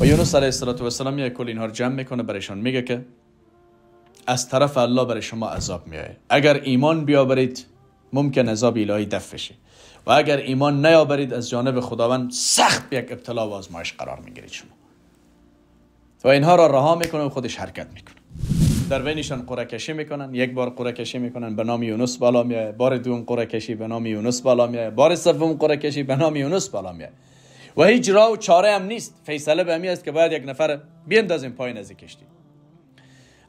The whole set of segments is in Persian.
و یونس علیه السلام یک کل اینها رو جمع میکنه برایشان میگه که از طرف الله برای شما عذاب میآید اگر ایمان بیاورید ممکن عذاب الهی دفع بشه و اگر ایمان نیاورید از جانب خداوند سخت یک ابتلا و آزمایش قرار میگیرید شما و اینها را رها میکنه و خودش حرکت میکنه در بینشان قره کشی میکنن یک بار قره کشی میکنن به نام یونس بالا بار دوم قره کشی به نام یونس بالا میاد بار سوم قره کشی به نام یونس بالا و هیچ راه و چاره هم نیست فیصله به همی است که باید یک نفر بیندازیم پایین از کشتی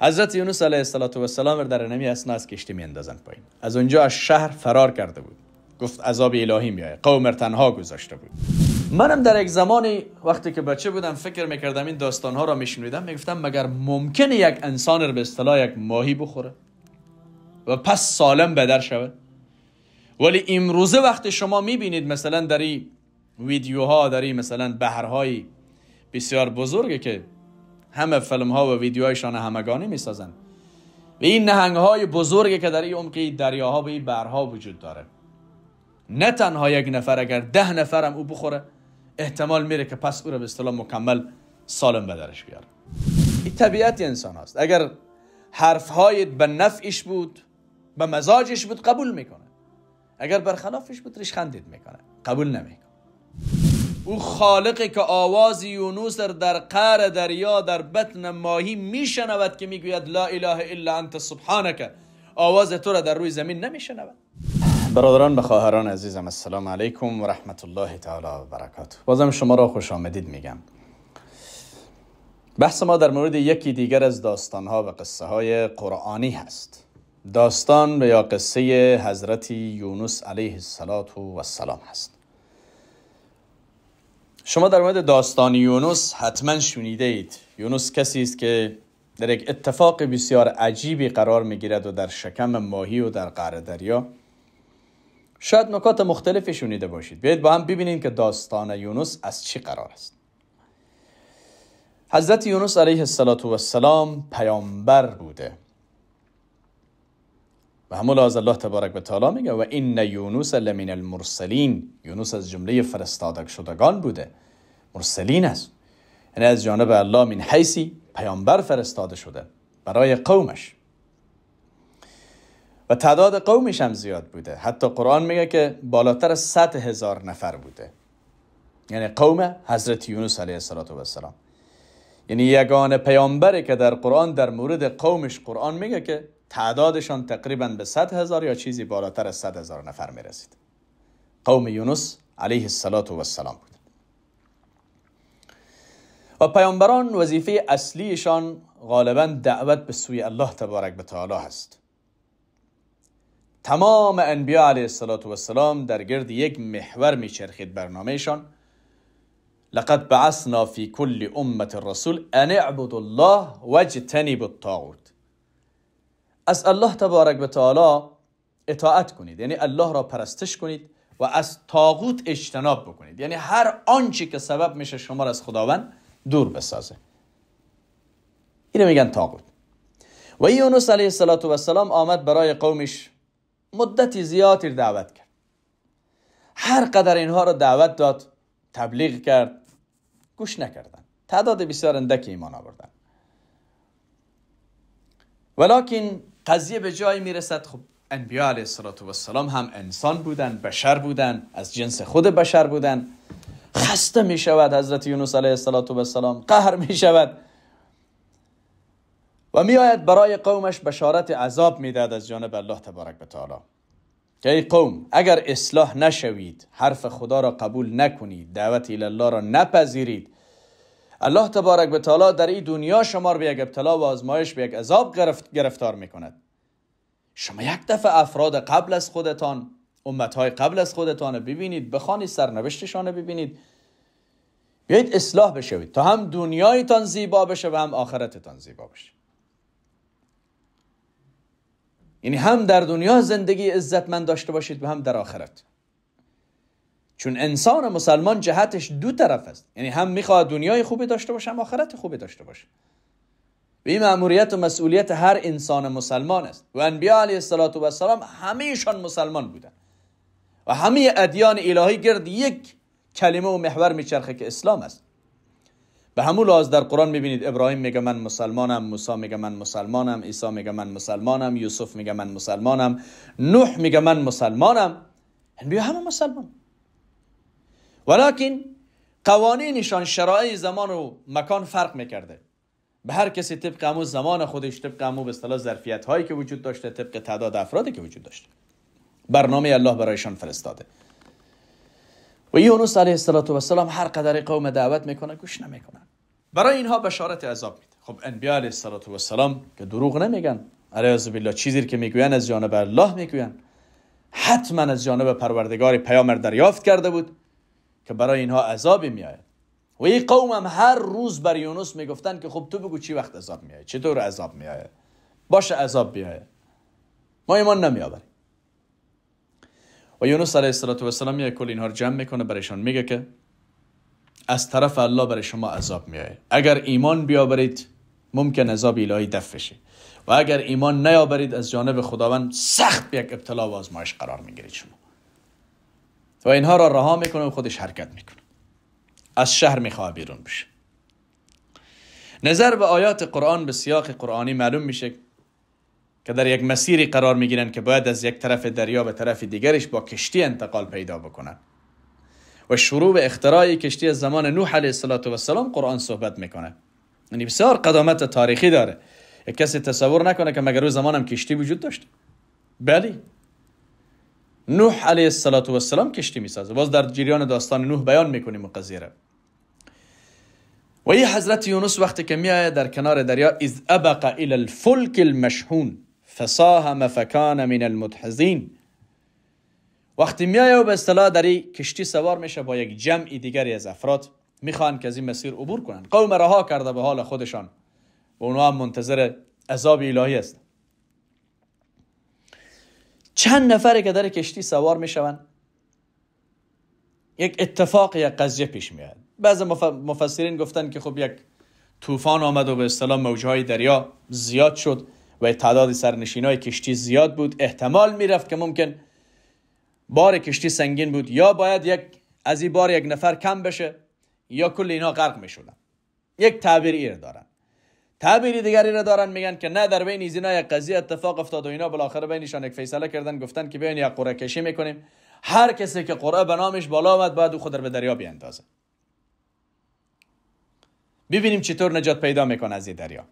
حضرت یونس علیه السلام در نمی اسنا از کشتی میندازن پایین از اونجا از شهر فرار کرده بود گفت عذاب الهی میایه قوم تنها گذاشته بود منم در یک زمانی وقتی که بچه بودم فکر میکردم این داستان ها را میشنیدم میگفتم مگر ممکنه یک انسان رو به اصطلاح یک ماهی بخوره و پس سالم بدر شود ولی امروزه وقتی شما میبینید مثلا در ویدیوها این مثلا بهرهایی بسیار بزرگه که همه فلمها ها و ویدیوهایشان همگانی میسازن و این نهنگ های بزرگی که در این عمق دریاها و این برها وجود داره نه تنها یک نفر اگر ده نفرم او بخوره احتمال میره که پس او را به اصطلاح مکمل سالم به درش بیاره این طبیعت انسان هست اگر حرف هایت به نفعش بود به مزاجش بود قبول میکنه اگر برخلافش بود ریش خندید میکنه قبول نمیکنه او خالقی که آواز یونوس در قعر دریا در بطن ماهی میشنود که میگوید لا اله الا انت سبحانک آواز تو را در روی زمین نمیشنود برادران و خواهران عزیزم السلام علیکم و رحمت الله تعالی و برکاته بازم شما را خوش آمدید میگم بحث ما در مورد یکی دیگر از داستان ها و قصه های قرآنی هست داستان و یا قصه حضرت یونس علیه السلام هست شما در مورد داستان یونس حتما شنیده اید یونس کسی است که در یک اتفاق بسیار عجیبی قرار میگیرد و در شکم ماهی و در قعر دریا شاید نکات مختلفی شنیده باشید بیاید با هم ببینیم که داستان یونس از چی قرار است حضرت یونس علیه السلام پیامبر بوده و همون از الله تبارک و تعالی میگه و این یونوس لمن المرسلین یونوس از جمله فرستادک شدگان بوده مرسلین است یعنی از جانب الله من حیثی پیامبر فرستاده شده برای قومش و تعداد قومش هم زیاد بوده حتی قرآن میگه که بالاتر از 100 هزار نفر بوده یعنی قوم حضرت یونس علیه السلام یعنی یگان پیامبری که در قرآن در مورد قومش قرآن میگه که تعدادشان تقریبا به 100 هزار یا چیزی بالاتر از 100 هزار نفر می رسید قوم یونس علیه السلام و السلام بود و پیامبران وظیفه اصلیشان غالبا دعوت به سوی الله تبارک به تعالی هست تمام انبیا علیه السلام در گرد یک محور میچرخید برنامهشان لقد بعثنا في كل امت الرسول ان اعبدوا الله واجتنبوا الطاغوت از الله تبارک و تعالی اطاعت کنید یعنی الله را پرستش کنید و از تاغوت اجتناب بکنید یعنی هر آنچه که سبب میشه شما را از خداوند دور بسازه اینو میگن تاغوت و یونس علیه السلام آمد برای قومش مدتی زیادی دعوت کرد هر قدر اینها را دعوت داد تبلیغ کرد گوش نکردن تعداد بسیار اندک ایمان آوردن ولکن قضیه به جایی میرسد خب انبیاء علیه السلام هم انسان بودن بشر بودن از جنس خود بشر بودن خسته می شود حضرت یونس علیه السلام قهر می شود و می آید برای قومش بشارت عذاب میداد از جانب الله تبارک و تعالی که ای قوم اگر اصلاح نشوید حرف خدا را قبول نکنید دعوت الله را نپذیرید الله تبارک به تعالی در این دنیا شما رو به یک ابتلا و آزمایش به یک عذاب گرفت، گرفتار کند. شما یک دفعه افراد قبل از خودتان امتهای قبل از خودتان ببینید بخوانید سرنوشتشان ببینید بیایید اصلاح بشوید تا هم دنیایتان زیبا بشه و هم آخرتتان زیبا بشه یعنی هم در دنیا زندگی عزتمند داشته باشید و هم در آخرت چون انسان مسلمان جهتش دو طرف است یعنی هم میخواد دنیای خوبی داشته باشه هم آخرت خوبی داشته باشه و این مأموریت و مسئولیت هر انسان مسلمان است و انبیا علیه السلام و السلام همهشان مسلمان بودن و همه ادیان الهی گرد یک کلمه و محور میچرخه که اسلام است به همون لحاظ در قرآن میبینید ابراهیم میگه من مسلمانم موسی میگه من مسلمانم عیسی میگه من مسلمانم یوسف میگه من مسلمانم نوح میگه من مسلمانم انبیا همه مسلمان ولیکن قوانینشان شرایع زمان و مکان فرق میکرده به هر کسی طبق امو زمان خودش طبق امو به اصطلاح ظرفیت هایی که وجود داشته طبق تعداد افرادی که وجود داشته برنامه الله برایشان فرستاده و یونس علیه السلام هر قدر قوم دعوت میکنه گوش نمیکنه برای اینها بشارت عذاب میده خب انبیا علیه السلام که دروغ نمیگن علیه بالله چیزی که میگوین از جانب الله میگوین حتما از جانب پروردگار پیامر دریافت کرده بود که برای اینها عذابی میآید و این قوم هم هر روز بر یونس میگفتن که خب تو بگو چی وقت عذاب میآید چطور عذاب میآید باشه عذاب بیاید ما ایمان نمیآوریم و یونس علیه السلام یک کل اینها رو جمع میکنه برایشان میگه که از طرف الله برای شما عذاب میآید اگر ایمان بیاورید ممکن عذاب الهی دفع بشه و اگر ایمان نیاورید از جانب خداوند سخت یک ابتلا و آزمایش قرار میگیرید شما و اینها را رها میکنه و خودش حرکت میکنه از شهر میخواه بیرون بشه نظر به آیات قرآن به سیاق قرآنی معلوم میشه که در یک مسیری قرار میگیرن که باید از یک طرف دریا به طرف دیگرش با کشتی انتقال پیدا بکنن و شروع به اختراع کشتی از زمان نوح علیه السلام قرآن صحبت میکنه یعنی بسیار قدامت تاریخی داره کسی تصور نکنه که مگر او زمانم کشتی وجود داشت بله نوح علیه السلام و سلام کشتی میسازه باز در جریان داستان نوح بیان میکنیم قضیه و ای حضرت یونس وقتی که آید در کنار دریا از ابق الی الفلک المشحون فساهم مفکان من المتحزین وقتی می و به اصطلاح در این کشتی سوار میشه با یک جمع دیگری از افراد میخوان که از این مسیر عبور کنند قوم رها کرده به حال خودشان و اونها هم منتظر عذاب الهی هستند چند نفره که در کشتی سوار شوند یک اتفاق یک قضیه پیش میاد بعض مفسرین گفتن که خب یک طوفان آمد و به اصطلاح موجهای دریا زیاد شد و تعداد سرنشین های کشتی زیاد بود احتمال میرفت که ممکن بار کشتی سنگین بود یا باید یک از این بار یک نفر کم بشه یا کل اینا غرق میشدن یک تعبیر ایر دارن تعبیر دیگری را دارن میگن که نه در بین زنای یک قضیه اتفاق افتاد و اینا بالاخره بینشان یک فیصله کردن گفتن که بیاین یک قرعه کشی میکنیم هر کسی که قرعه به نامش بالا آمد باید او خود را به دریا بیاندازه ببینیم چطور نجات پیدا میکنه از این دریا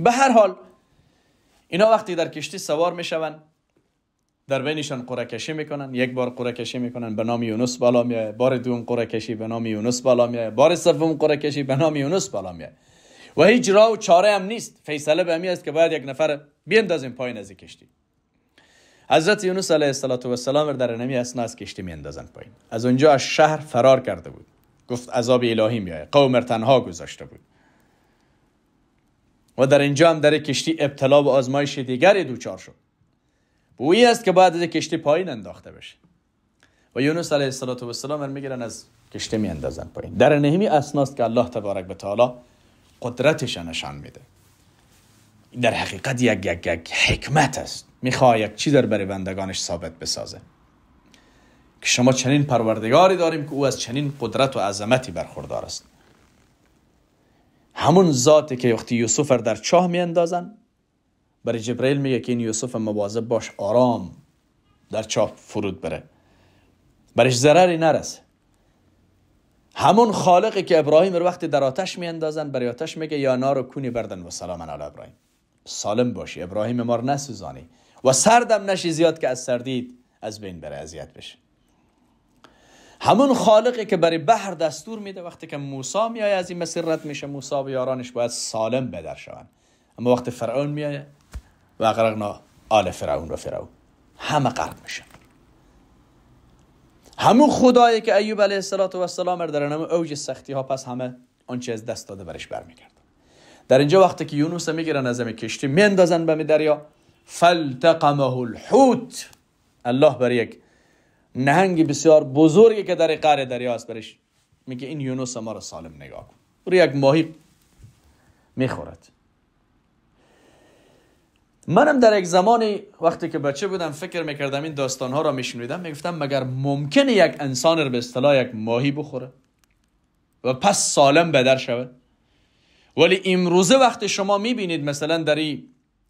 به هر حال اینا وقتی در کشتی سوار میشون در بینشان قرعه کشی میکنن یک بار قرعه کشی میکنن به نام یونس بالا میاد بار دوم قرعه کشی به نام یونس بالا میاد بار سوم قرعه کشی به نام یونس بالا میاد و هیچ راه و چاره هم نیست فیصله به همین است که باید یک نفر بیندازیم پایین از کشتی حضرت یونس علیه السلام در نمی اسنا از کشتی میاندازن پایین از اونجا از شهر فرار کرده بود گفت عذاب الهی میاد قوم تنها گذاشته بود و در اینجا هم در کشتی ابتلا و آزمایش دیگری دوچار شد بویی است که باید از کشتی پایین انداخته بشه و یونس علیه السلام میگیرن از کشتی میاندازن پایین در نهمی اسناست که الله تبارک به تعالی قدرتش نشان میده در حقیقت یک یک یک حکمت است میخواه یک چی در برای بندگانش ثابت بسازه که شما چنین پروردگاری داریم که او از چنین قدرت و عظمتی برخوردار است همون ذاتی که وقتی یوسف در چاه میاندازن برای جبرئیل میگه که این یوسف مواظب باش آرام در چاه فرود بره برش ضرری نرسه همون خالقی که ابراهیم رو وقتی در آتش میاندازن برای آتش میگه یا نارو کونی بردن و سلام علی ابراهیم سالم باشی ابراهیم ما نسوزانی و سردم نشی زیاد که از سردید از بین بره اذیت بشه همون خالقی که برای بحر دستور میده وقتی که موسی میای از این مسیر رد میشه موسی و یارانش باید سالم بدر شوند اما وقتی فرعون میای و غرقنا آل فرعون و فرعون همه غرق میشه. همون خدایی که ایوب علیه السلام در نمو اوج سختی ها پس همه آنچه از دست داده برش برمیگرد در اینجا وقتی که یونس میگیرن از زمین کشتی میندازن به دریا فلتقمه الحوت الله بر یک نهنگ بسیار بزرگی که در دریا است برش میگه این یونس ما رو سالم نگاه کن رو یک ماهی میخورد منم در یک زمانی وقتی که بچه بودم فکر میکردم این داستان ها را میشنیدم میگفتم مگر ممکنه یک انسان رو به اصطلاح یک ماهی بخوره و پس سالم بدر شود ولی امروزه وقتی شما میبینید مثلا در این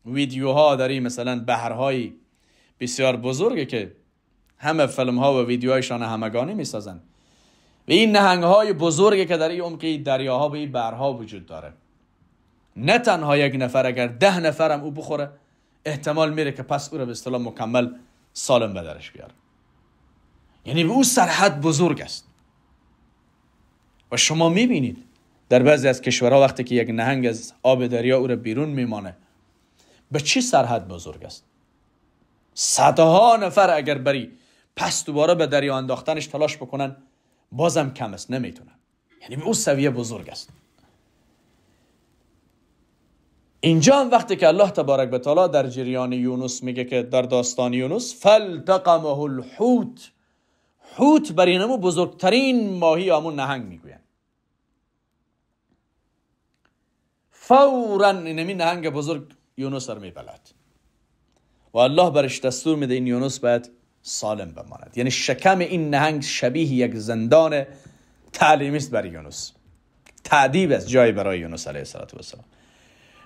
ویدیوها در این مثلا بحرهای بسیار بزرگه که همه فلم ها و ویدیوهایشان همگانی میسازن و این نهنگ های بزرگی که در این عمق دریاها و این برها وجود داره نه تنها یک نفر اگر ده نفرم او بخوره احتمال میره که پس او را به اصطلاح مکمل سالم به درش بیاره یعنی به او سرحد بزرگ است و شما میبینید در بعضی از کشورها وقتی که یک نهنگ از آب دریا او را بیرون میمانه به چی سرحد بزرگ است صدها نفر اگر بری پس دوباره به دریا انداختنش تلاش بکنن بازم کم است نمیتونن یعنی به او سویه بزرگ است اینجا هم وقتی که الله تبارک به تعالی در جریان یونس میگه که در داستان یونس فلتقمه الحوت حوت بر اینمو بزرگترین ماهی همون نهنگ میگوین فورا اینمی نهنگ بزرگ یونس رو میبلد و الله برش دستور میده این یونس باید سالم بماند یعنی شکم این نهنگ شبیه یک زندان تعلیمیست بر برای یونس تعدیب است جای برای یونس علیه السلام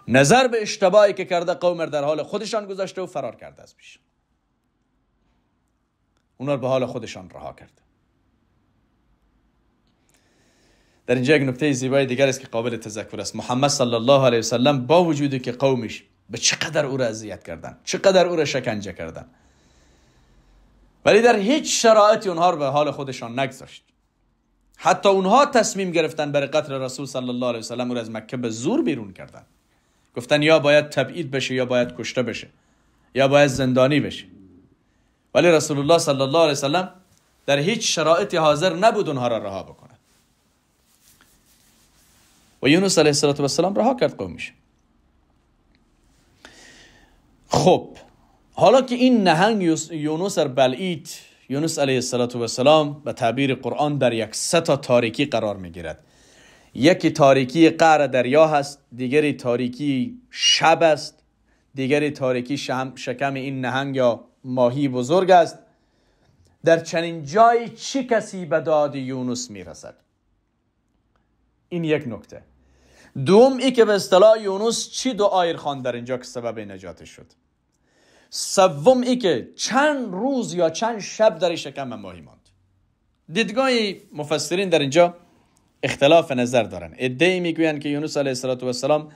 نظر به اشتباهی که کرده قوم در حال خودشان گذاشته و فرار کرده از پیش اونا به حال خودشان رها کرده در اینجا یک نکته زیبای دیگر است که قابل تذکر است محمد صلی الله علیه وسلم با وجودی که قومش به چقدر او را اذیت کردن چقدر او را شکنجه کردن ولی در هیچ شرایطی اونها رو به حال خودشان نگذاشت حتی اونها تصمیم گرفتن برای قتل رسول صلی الله علیه وسلم او را از مکه به زور بیرون کردند؟ گفتن یا باید تبعید بشه یا باید کشته بشه یا باید زندانی بشه ولی رسول الله صلی الله علیه وسلم در هیچ شرایطی حاضر نبود اونها را رها بکنه و یونس علیه السلام رها کرد قومش خب حالا که این نهنگ یونس بلعید یونس علیه السلام به تعبیر قرآن در یک ستا تاریکی قرار می گیرد یکی تاریکی قعر دریا هست دیگری تاریکی شب است دیگری تاریکی شکم این نهنگ یا ماهی بزرگ است در چنین جایی چه کسی به داد یونس میرسد این یک نکته دوم ای که به اصطلاح یونس چی دعایر خوان در اینجا که سبب نجاتش شد سوم ای که چند روز یا چند شب در شکم ماهی ماند دیدگاه مفسرین در اینجا اختلاف نظر دارن ادعی میگوین که یونس علیه السلام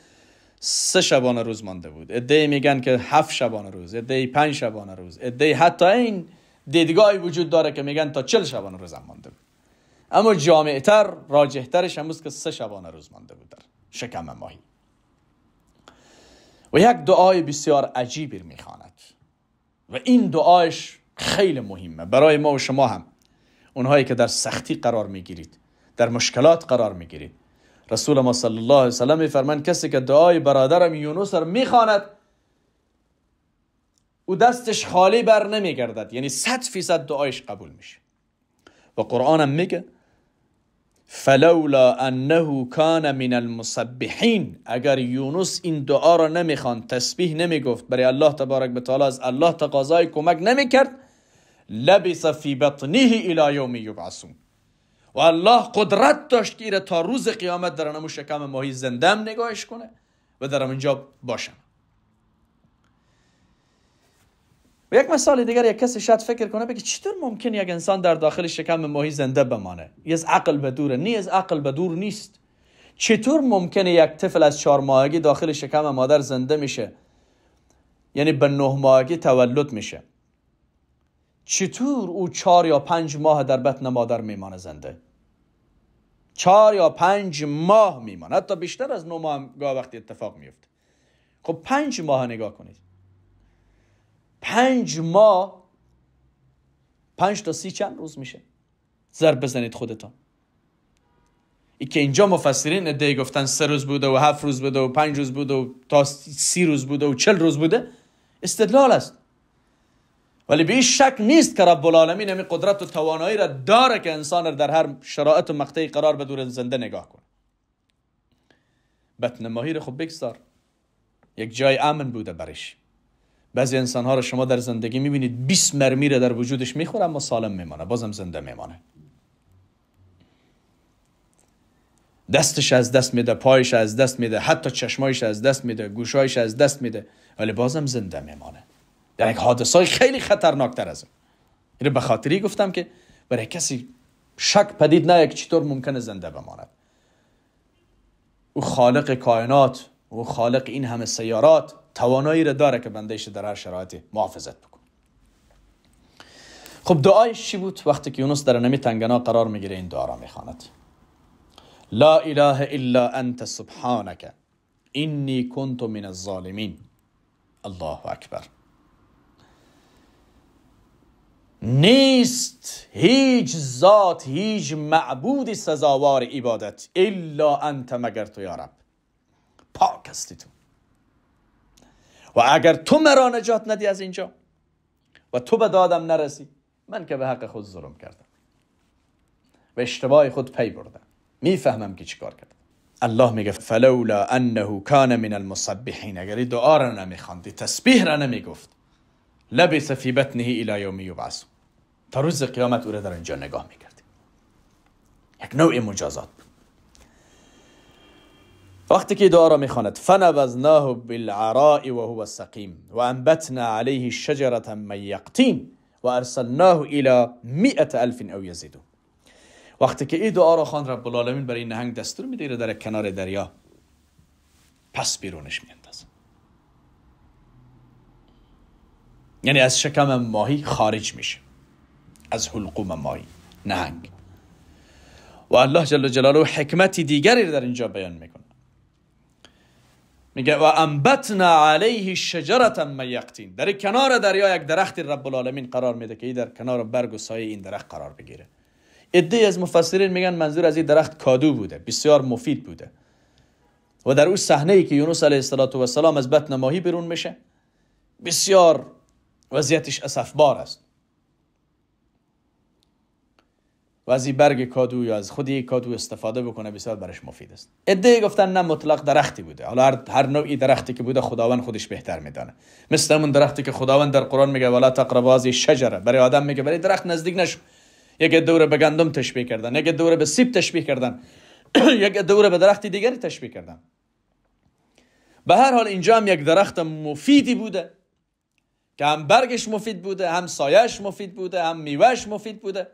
سه شبانه روز مانده بود ادعی میگن که هفت شبانه روز ادعی پنج شبانه روز ادعی حتی این دیدگاهی وجود داره که میگن تا چل شبانه روز مانده بود اما جامعتر ترش هم که سه شبانه روز مانده بود در شکم ماهی و یک دعای بسیار عجیبی میخواند و این دعایش خیلی مهمه برای ما و شما هم اونهایی که در سختی قرار میگیرید در مشکلات قرار گیرید رسول ما صلی الله علیه وسلم فرمان کسی که دعای برادرم یونس را میخواند او دستش خالی بر نمیگردد یعنی صد فیصد دعایش قبول میشه و قرآنم میگه فلولا انه کان من المسبحین اگر یونس این دعا را نمیخوان تسبیح نمیگفت برای الله تبارک به تعالی از الله تقاضای کمک نمیکرد لبس فی بطنه الی یوم یبعثون و الله قدرت داشت که ایره تا روز قیامت در نمو شکم ماهی زنده هم نگاهش کنه و در اینجا باشم و یک مثال دیگر یک کسی شاید فکر کنه بگه چطور ممکن یک انسان در داخل شکم ماهی زنده بمانه یه از عقل به دوره نی از عقل به دور نیست چطور ممکنه یک طفل از چهار ماهگی داخل شکم مادر زنده میشه یعنی به نه ماهگی تولد میشه چطور او چهار یا پنج ماه در بطن مادر میمانه زنده چهار یا پنج ماه میمان حتی بیشتر از نو ماه گاه وقتی اتفاق میفته خب پنج ماه نگاه کنید پنج ماه پنج تا سی چند روز میشه ضرب بزنید خودتان ای که اینجا مفسرین ادهی گفتن سه روز بوده و هفت روز بوده و پنج روز بوده و تا سی روز بوده و چل روز بوده استدلال است ولی به شک نیست که رب العالمین همین قدرت و توانایی را داره که انسان را در هر شرایط و مقطعی قرار بدور زنده نگاه کنه ماهی را خب بگذار یک جای امن بوده برش بعضی انسانها را شما در زندگی میبینید 20 مرمی را در وجودش میخوره اما سالم میمانه بازم زنده میمانه دستش از دست میده پایش از دست میده حتی چشمایش از دست میده گوشایش از دست میده ولی بازم زنده میمانه در یک حادثه خیلی خطرناکتر از این اینو به خاطری گفتم که برای کسی شک پدید نه که چطور ممکنه زنده بماند او خالق کائنات او خالق این همه سیارات توانایی را داره که بندهش در هر شرایطی محافظت بکنه خب دعایش چی بود وقتی که یونس در نمی تنگنا قرار میگیره این دعا را میخواند لا اله الا انت سبحانک اینی کنت من الظالمین الله اکبر نیست هیچ ذات هیچ معبود سزاوار عبادت الا انت مگر تو یارب پاک هستی تو و اگر تو مرا نجات ندی از اینجا و تو به دادم نرسی من که به حق خود ظلم کردم و اشتباه خود پی بردم میفهمم که چیکار کردم الله میگه فلولا انه کان من المسبحین اگر دعا را نمیخواندی تسبیح را نمیگفت لبس فی بطنه الی یوم یبعث تا روز قیامت او را در اینجا نگاه میکرد یک نوع مجازات وقتی که دعا را میخواند فنبذناه بالعراء و هو سقیم و انبتنا عليه شجرة من یقتین و ارسلناه الى مئت الف او یزیدون وقتی که این دعا را خواند رب العالمین برای نهنگ دستور میده در کنار دریا پس بیرونش میاد یعنی از شکم ماهی خارج میشه از حلقوم ماهی نهنگ و الله جل جلاله حکمتی دیگری در اینجا بیان میکنه میگه و انبتنا علیه شجرتا میقتین در کنار دریا یک درخت رب العالمین قرار میده که این در کنار برگ و سایه این درخت قرار بگیره ایده از مفسرین میگن منظور از این درخت کادو بوده بسیار مفید بوده و در اون صحنه ای که یونس علیه السلام از بطن ماهی بیرون میشه بسیار وضعیتش اصفبار است و از برگ کادو یا از خودی کادو استفاده بکنه بسیار برش مفید است عده گفتن نه مطلق درختی بوده حالا هر, هر نوعی درختی که بوده خداوند خودش بهتر میدانه مثل اون درختی که خداوند در قرآن میگه ولا تقربا از شجره برای آدم میگه برای درخت نزدیک نشو یک دوره به گندم تشبیه کردن یک دوره به سیب تشبیه کردن یک دوره به درختی دیگری تشبیه کردن به هر حال اینجا هم یک درخت مفیدی بوده که هم برگش مفید بوده هم سایش مفید بوده هم میوهش مفید بوده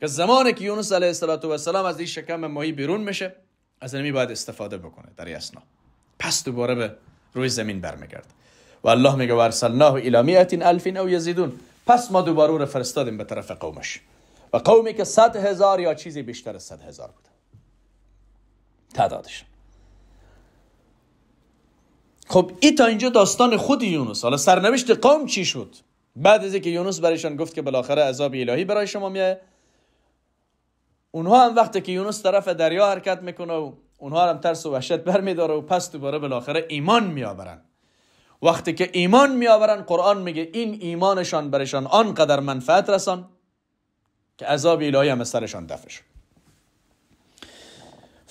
که زمانی که یونس علیه السلام از این شکم ماهی بیرون میشه از نمی باید استفاده بکنه در اسنا پس دوباره به روی زمین برمیگرد و الله میگه ورسلناه الی مئت الفین او یزیدون پس ما دوباره رو فرستادیم به طرف قومش و قومی که صد هزار یا چیزی بیشتر از صد هزار بوده، تعدادش خب این تا اینجا داستان خود یونس حالا سرنوشت قوم چی شد بعد از اینکه یونس برایشان گفت که بالاخره عذاب الهی برای شما میه اونها هم وقتی که یونس طرف دریا حرکت میکنه و اونها هم ترس و وحشت برمیداره و پس دوباره بالاخره ایمان میآورن وقتی که ایمان میآورن قرآن میگه این ایمانشان برشان آنقدر منفعت رسان که عذاب الهی هم سرشان دفع شد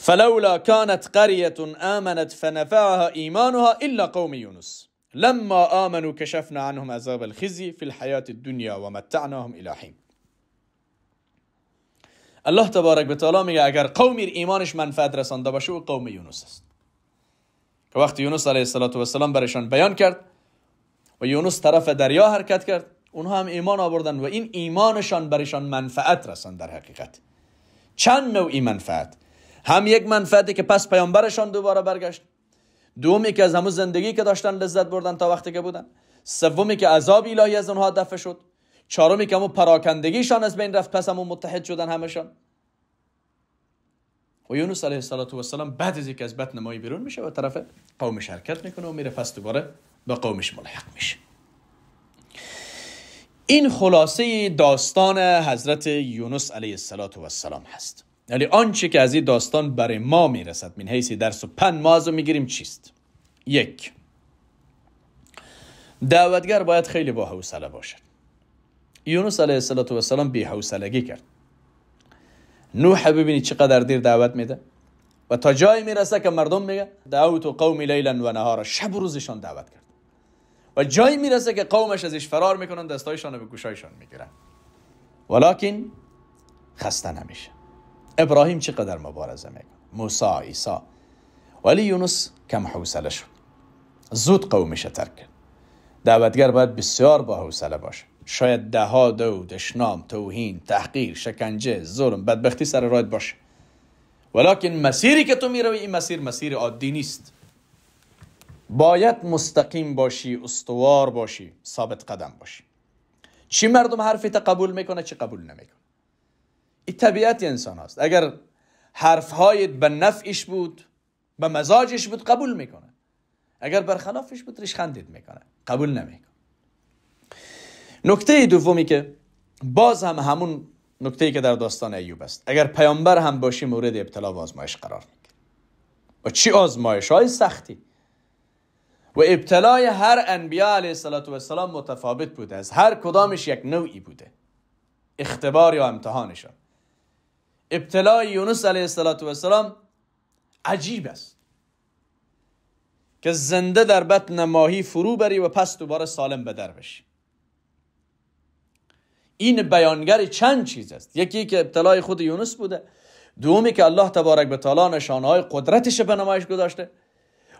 فلولا كانت قرية آمنت فنفعها إيمانها إلا قوم يونس لما آمنوا كشفنا عنهم عذاب الخزي في الحياة الدنيا ومتعناهم إلى حين الله تبارك وتعالى تعالی اگر قومی ایمانش منفعت رسانده باشه او قوم یونس است که وقتی یونس علیه السلام برشان بیان کرد و یونس طرف دریا حرکت کرد اونها هم ایمان آوردن و این ایمانشان برشان منفعت رساند در حقیقت چند نوعی منفعت هم یک منفعتی که پس پیامبرشان دوباره برگشت دومی که از همون زندگی که داشتن لذت بردن تا وقتی که بودن سومی که عذاب الهی از اونها دفع شد چهارمی که همون پراکندگیشان از بین رفت پس همون متحد شدن همشان و یونس علیه السلام بعد از اینکه از بطن مایی بیرون میشه و طرف قوم شرکت میکنه و میره پس دوباره به قومش ملحق میشه این خلاصه داستان حضرت یونس علیه السلام هست یعنی آنچه که از این داستان برای ما میرسد من حیث درس و پن ما از میگیریم چیست یک دعوتگر باید خیلی با حوصله باشد یونس علیه السلام بی حوصلگی کرد نوح ببینید چقدر دیر دعوت میده و تا جایی میرسه که مردم میگه دعوت و قوم لیلا و نهارا شب و روزشان دعوت کرد و جایی میرسه که قومش ازش فرار میکنن دستایشان رو به گوشایشان میگیرن ولکن خسته نمیشه ابراهیم چقدر مبارزه میکنه موسی عیسی ولی یونس کم حوصله شد زود قومش ترک دعوتگر باید بسیار با حوصله باشه شاید دهها دو دشنام توهین تحقیر شکنجه ظلم بدبختی سر راید باشه ولیکن مسیری که تو میروی این مسیر مسیر عادی نیست باید مستقیم باشی استوار باشی ثابت قدم باشی چی مردم تا قبول میکنه چی قبول نمیکنه این طبیعت انسان است. اگر هایت به نفعش بود به مزاجش بود قبول میکنه اگر برخلافش بود ریشخندید میکنه قبول نمیکنه نکته دومی که باز هم همون نکته که در داستان ایوب است اگر پیامبر هم باشی مورد ابتلا و آزمایش قرار میگیره و چی آزمایش های سختی و ابتلای هر انبیا علیه السلام متفاوت بوده از هر کدامش یک نوعی بوده اختبار یا امتحانشان ابتلای یونس علیه السلام عجیب است که زنده در بطن ماهی فرو بری و پس دوباره سالم به بشی این بیانگر چند چیز است یکی که ابتلای خود یونس بوده دومی که الله تبارک به تعالی نشانهای قدرتش به نمایش گذاشته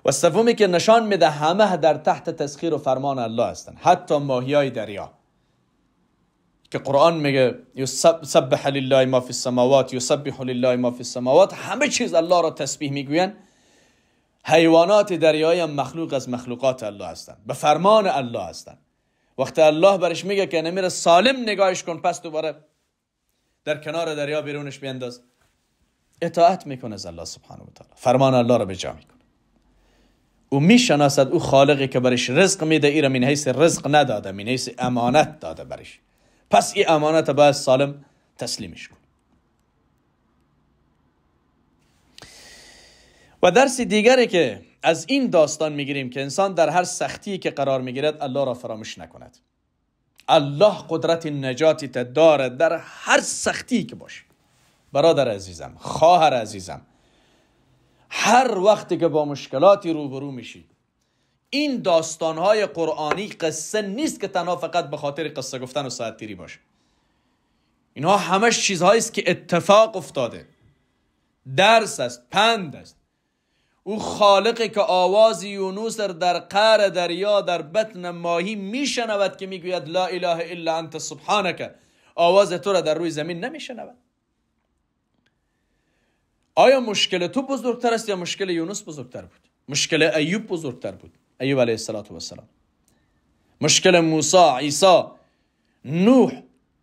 و سومی که نشان میده همه در تحت تسخیر و فرمان الله هستند حتی ماهی های دریا که قرآن میگه یسبح لله ما فی السماوات یسبح لله ما فی السماوات همه چیز الله را تسبیح میگوین حیوانات دریایی هم مخلوق از مخلوقات الله هستن به فرمان الله هستن وقتی الله برش میگه که نمیره سالم نگاهش کن پس دوباره در کنار دریا بیرونش بینداز اطاعت میکنه از الله سبحانه و تعالی فرمان الله را به جا میکنه او میشناسد او خالقی که برش رزق میده ای را من حیث رزق نداده من حیث امانت داده برش پس این امانت باید سالم تسلیمش کن و درس دیگری که از این داستان میگیریم که انسان در هر سختی که قرار میگیرد الله را فراموش نکند الله قدرت نجاتی دارد در هر سختی که باشه برادر عزیزم خواهر عزیزم هر وقتی که با مشکلاتی روبرو میشی این داستانهای قرآنی قصه نیست که تنها فقط به خاطر قصه گفتن و ساعت تیری باشه اینها همش چیزهایی است که اتفاق افتاده درس است پند است او خالقی که آواز یونوس در قعر دریا در بطن ماهی میشنود که میگوید لا اله الا انت سبحانک آواز تو را در روی زمین نمیشنود آیا مشکل تو بزرگتر است یا مشکل یونس بزرگتر بود مشکل ایوب بزرگتر بود ایوب علیه السلام مشکل موسی عیسی نوح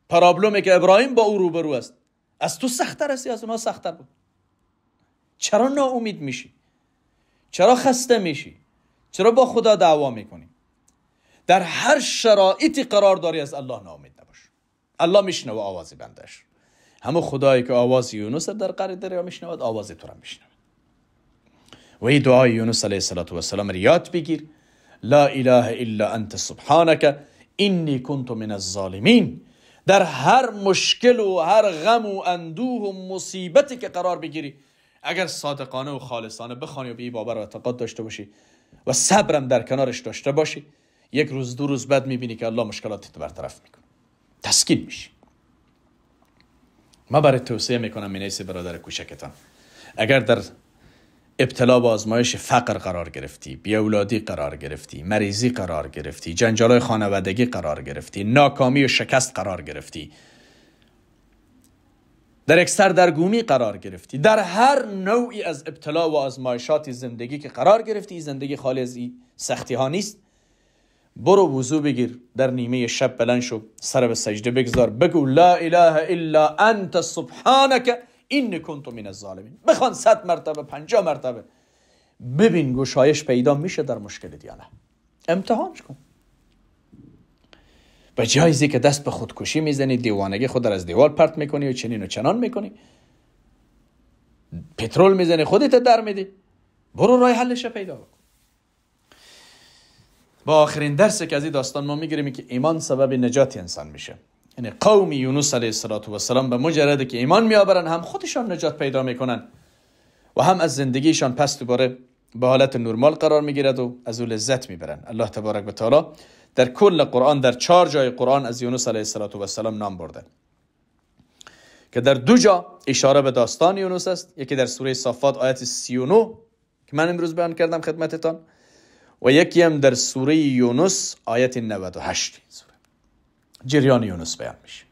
پرابلمی که ابراهیم با او روبرو است از تو سختتر است از اونها سختتر بود چرا ناامید میشی چرا خسته میشی چرا با خدا دعوا میکنی در هر شرایطی قرار داری از الله ناامید نباش الله میشنوه آوازی بندش همو خدایی که آواز یونس در قره دریا میشنود آواز تو را میشنود و این دعای یونس علیه السلام رو یاد بگیر لا اله الا انت سبحانک اینی کنت من الظالمین در هر مشکل و هر غم و اندوه و مصیبتی که قرار بگیری اگر صادقانه و خالصانه بخوانی و به این باور و اعتقاد داشته باشی و صبرم در کنارش داشته باشی یک روز دو روز بعد میبینی که الله مشکلاتت برطرف میکنه تسکین میشی ما برای توصیه میکنم مینیسی برادر کوچکتان اگر در ابتلا به آزمایش فقر قرار گرفتی بیاولادی قرار گرفتی مریضی قرار گرفتی جنجالای خانوادگی قرار گرفتی ناکامی و شکست قرار گرفتی در یک سردرگومی قرار گرفتی در هر نوعی از ابتلا و آزمایشات زندگی که قرار گرفتی زندگی خالی از سختی ها نیست برو وضو بگیر در نیمه شب بلند شو سر به سجده بگذار بگو لا اله الا انت سبحانک این تو من الظالمین بخوان صد مرتبه پنجا مرتبه ببین گشایش پیدا میشه در مشکل دیانه امتحانش کن به جایزی که دست به خودکشی میزنی دیوانگی خود را از دیوال پرت میکنی و چنین و چنان میکنی پترول میزنی خودت در میدی برو رای حلش پیدا بکن با آخرین درسی که از این داستان ما میگیریم که ایمان سبب نجات انسان میشه یعنی قوم یونس علیه السلام به مجرد که ایمان میآورن هم خودشان نجات پیدا میکنن و هم از زندگیشان پس دوباره به حالت نرمال قرار میگیرد و از او لذت میبرن الله تبارک و تعالی در کل قرآن در چهار جای قرآن از یونس علیه السلام نام برده که در دو جا اشاره به داستان یونس است یکی در سوره صافات آیت 39 که من امروز بیان کردم خدمتتان و یکی هم در سوره یونس آیت 98 جریان یونس بیان میشه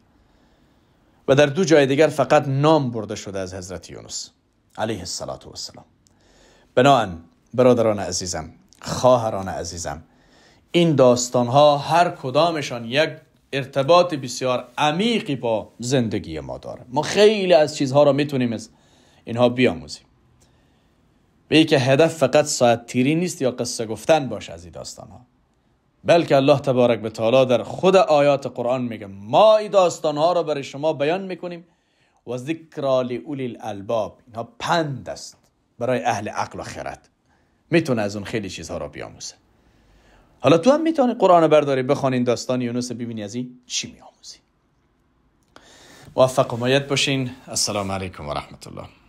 و در دو جای دیگر فقط نام برده شده از حضرت یونس علیه السلام بناهن برادران عزیزم خواهران عزیزم این داستان ها هر کدامشان یک ارتباط بسیار عمیقی با زندگی ما داره ما خیلی از چیزها را میتونیم از اینها بیاموزیم به که هدف فقط ساعت تیری نیست یا قصه گفتن باشه از این داستان ها بلکه الله تبارک به تعالی در خود آیات قرآن میگه ما این داستانها را برای شما بیان میکنیم و ذکر اولی الالباب اینها پند است برای اهل عقل و خرد میتونه از اون خیلی چیزها را بیاموزه حالا تو هم میتونی قرآن برداری بخوانین داستان یونس ببینی از این چی میاموزی موفق و مایت باشین السلام علیکم و رحمت الله